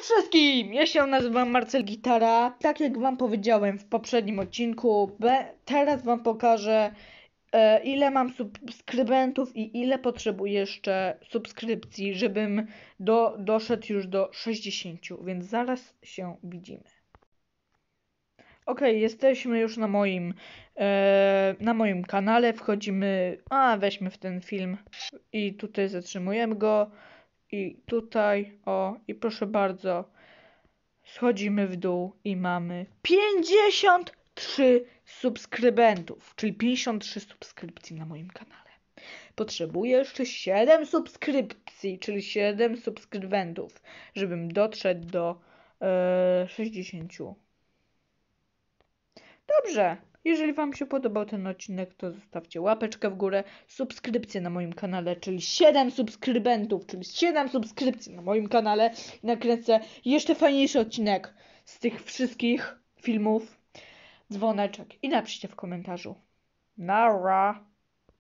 Cześć wszystkim! Ja się nazywam Marcel Gitara. Tak jak wam powiedziałem w poprzednim odcinku, teraz wam pokażę e, ile mam subskrybentów i ile potrzebuję jeszcze subskrypcji, żebym do, doszedł już do 60, więc zaraz się widzimy. Okej, jesteśmy już na moim e, na moim kanale, wchodzimy, a weźmy w ten film i tutaj zatrzymujemy go i tutaj, o, i proszę bardzo, schodzimy w dół i mamy 53 subskrybentów, czyli 53 subskrypcji na moim kanale. Potrzebuję jeszcze 7 subskrypcji, czyli 7 subskrybentów, żebym dotrzeć do yy, e, 60. Dobrze, jeżeli Wam się podobał ten odcinek, to zostawcie łapeczkę w górę, subskrypcję na moim kanale, czyli 7 subskrybentów, czyli 7 subskrypcji na moim kanale i nakręcę jeszcze fajniejszy odcinek z tych wszystkich filmów. Dzwoneczek i napiszcie w komentarzu. Nara!